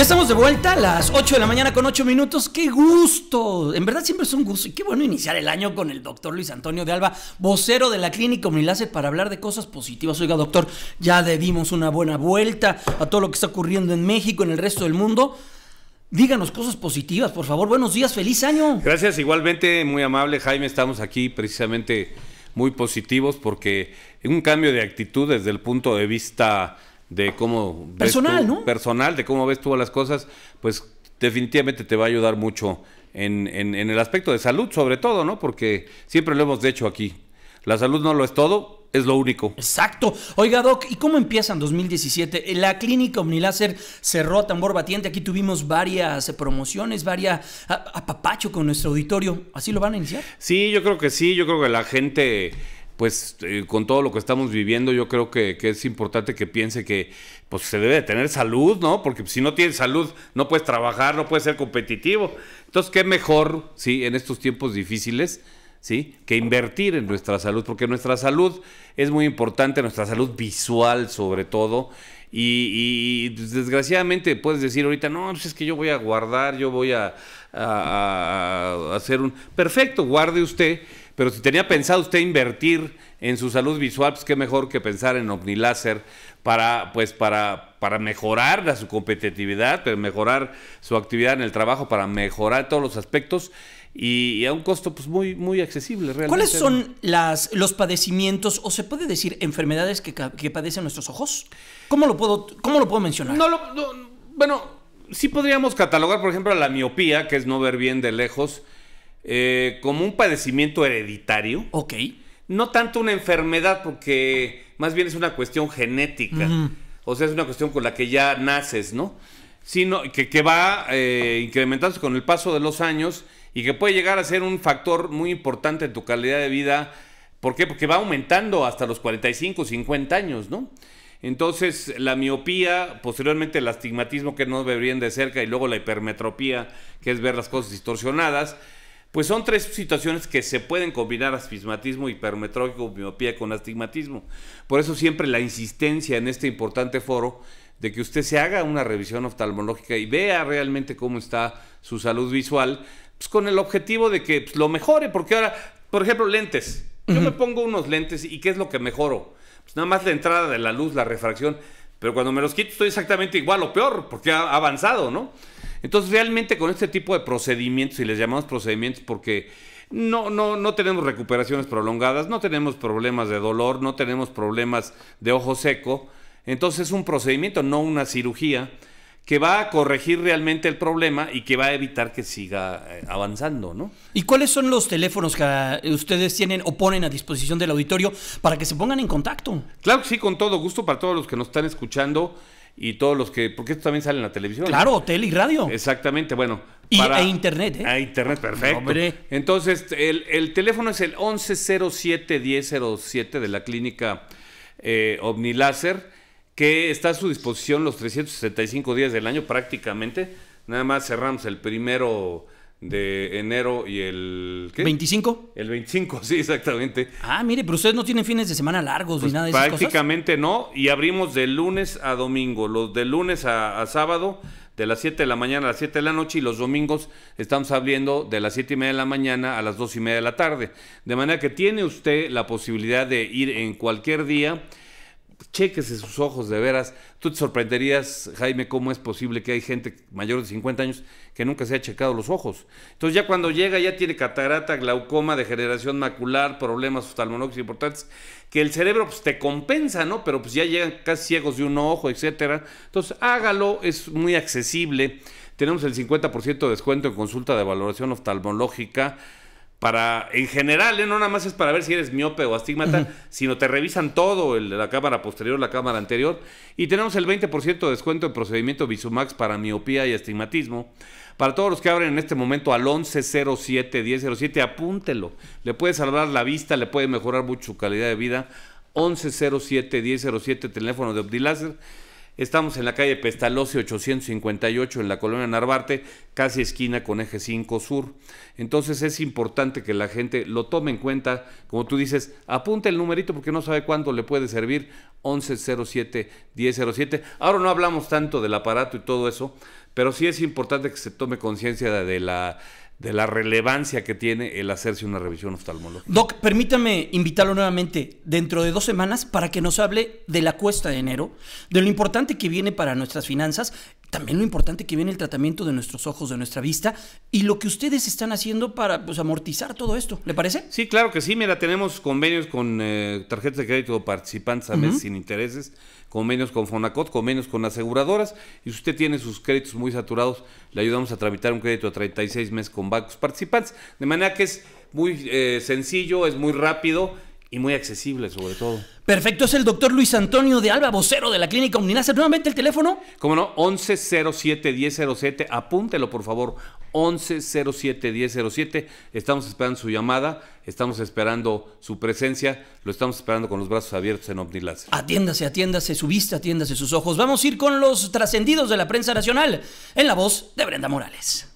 Ya estamos de vuelta a las 8 de la mañana con 8 minutos. ¡Qué gusto! En verdad siempre es un gusto. Y qué bueno iniciar el año con el doctor Luis Antonio de Alba, vocero de la clínica Unilase para hablar de cosas positivas. Oiga, doctor, ya le dimos una buena vuelta a todo lo que está ocurriendo en México, en el resto del mundo. Díganos cosas positivas, por favor. Buenos días, feliz año. Gracias, igualmente, muy amable Jaime. Estamos aquí precisamente muy positivos porque un cambio de actitud desde el punto de vista de cómo... Personal, ves tú, ¿no? Personal, de cómo ves tú las cosas, pues definitivamente te va a ayudar mucho en, el aspecto de salud, sobre todo, ¿no? Porque siempre lo hemos dicho aquí, la salud no lo es todo, es lo único. Exacto. Oiga, Doc, ¿y cómo empieza en 2017? La clínica Omniláser cerró tambor batiente. Aquí tuvimos varias promociones, varias apapacho con nuestro auditorio. ¿Así lo van a iniciar? Sí, yo creo que sí. Yo creo que la gente pues eh, con todo lo que estamos viviendo, yo creo que, es importante que piense que pues se debe de tener salud, ¿no? Porque si no tienes salud, no puedes trabajar, no puedes ser competitivo. Entonces, qué mejor, sí, en estos tiempos difíciles, ¿sí? Que invertir en nuestra salud, porque nuestra salud es muy importante, nuestra salud visual sobre todo. Y, pues, desgraciadamente puedes decir ahorita, no, pues es que yo voy a guardar, yo voy a hacer un... Perfecto, guarde usted, pero si tenía pensado usted invertir en su salud visual, pues qué mejor que pensar en láser para, pues, para, para mejorar su competitividad, para pues, mejorar su actividad en el trabajo, para mejorar todos los aspectos y, a un costo pues, muy, muy accesible realmente. ¿Cuáles son los padecimientos o se puede decir enfermedades que, padecen nuestros ojos? ¿Cómo lo puedo, lo puedo mencionar? No, lo, bueno, sí podríamos catalogar, por ejemplo, la miopía, que es no ver bien de lejos eh, como un padecimiento hereditario. Ok. No tanto una enfermedad, porque más bien es una cuestión genética. O sea, es una cuestión con la que ya naces, ¿no? Sino que, va eh, incrementándose con el paso de los años y que puede llegar a ser un factor muy importante en tu calidad de vida. ¿Por qué? Porque va aumentando hasta los 45, 50 años, ¿no? Entonces, la miopía, posteriormente el astigmatismo que no bien de cerca y luego la hipermetropía, que es ver las cosas distorsionadas, pues son tres situaciones que se pueden combinar astigmatismo hipermetrógico, miopía con astigmatismo. Por eso siempre la insistencia en este importante foro de que usted se haga una revisión oftalmológica y vea realmente cómo está su salud visual, pues con el objetivo de que pues, lo mejore, porque ahora, por ejemplo, lentes. Yo me pongo unos lentes y ¿qué es lo que mejoro? Pues nada más la entrada de la luz, la refracción, pero cuando me los quito estoy exactamente igual o peor, porque ha avanzado, ¿no? Entonces, realmente con este tipo de procedimientos, y les llamamos procedimientos porque no, no, no tenemos recuperaciones prolongadas, no tenemos problemas de dolor, no tenemos problemas de ojo seco. Entonces es un procedimiento, no una cirugía, que va a corregir realmente el problema y que va a evitar que siga eh, avanzando, ¿no? ¿Y cuáles son los teléfonos que eh, ustedes tienen o ponen a disposición del auditorio para que se pongan en contacto? Claro que sí, con todo gusto para todos los que nos están escuchando y todos los que, porque esto también sale en la televisión. Claro, tele y radio. Exactamente, bueno. Y, a e internet, ¿eh? A ah, internet, perfecto. Hombre. Entonces, el, teléfono es el 1107-1007 de la clínica eh, Omniláser, que está a su disposición los 365 días del año prácticamente. Nada más cerramos el primero de enero y el... ¿25? El 25, sí, exactamente. Ah, mire, pero ustedes no tienen fines de semana largos ni pues nada de esas Prácticamente no, y abrimos de lunes a domingo, los de lunes a, a sábado, de las 7 de la mañana a las 7 de la noche, y los domingos estamos abriendo de las 7 y media de la mañana a las 2 y media de la tarde. De manera que tiene usted la posibilidad de ir en cualquier día Chequese sus ojos de veras. Tú te sorprenderías, Jaime, cómo es posible que hay gente mayor de 50 años que nunca se ha checado los ojos. Entonces ya cuando llega ya tiene catarata, glaucoma, degeneración macular, problemas oftalmológicos importantes, que el cerebro pues, te compensa, ¿no? Pero pues ya llegan casi ciegos de un ojo, etcétera. Entonces hágalo, es muy accesible. Tenemos el 50% de descuento en consulta de valoración oftalmológica para, en general, ¿eh? no nada más es para ver si eres miope o astigmata, sino te revisan todo, el, la cámara posterior, la cámara anterior. Y tenemos el 20% de descuento en procedimiento Visumax para miopía y astigmatismo. Para todos los que abren en este momento al 1107-1007, apúntelo. Le puede salvar la vista, le puede mejorar mucho su calidad de vida. 1107-1007, teléfono de OptiLaser, Estamos en la calle Pestalozzi 858 en la colonia Narvarte, casi esquina con eje 5 sur. Entonces es importante que la gente lo tome en cuenta. Como tú dices, apunta el numerito porque no sabe cuándo le puede servir 1107-1007. Ahora no hablamos tanto del aparato y todo eso, pero sí es importante que se tome conciencia de la de la relevancia que tiene el hacerse una revisión oftalmológica. Doc, permítame invitarlo nuevamente dentro de dos semanas para que nos hable de la cuesta de enero, de lo importante que viene para nuestras finanzas también lo importante que viene el tratamiento de nuestros ojos, de nuestra vista y lo que ustedes están haciendo para pues, amortizar todo esto. ¿Le parece? Sí, claro que sí. Mira, tenemos convenios con eh, tarjetas de crédito participantes a meses sin intereses, convenios con Fonacot, convenios con aseguradoras y si usted tiene sus créditos muy saturados, le ayudamos a tramitar un crédito a 36 meses con bancos participantes. De manera que es muy eh, sencillo, es muy rápido y muy accesible, sobre todo. Perfecto, es el doctor Luis Antonio de Alba, vocero de la Clínica Omninácer. Nuevamente el teléfono. Cómo no, 1107-1007. Apúntelo, por favor. 1107-1007. Estamos esperando su llamada, estamos esperando su presencia, lo estamos esperando con los brazos abiertos en Omnilaser. Atiéndase, atiéndase su vista, atiéndase sus ojos. Vamos a ir con los trascendidos de la prensa nacional en la voz de Brenda Morales.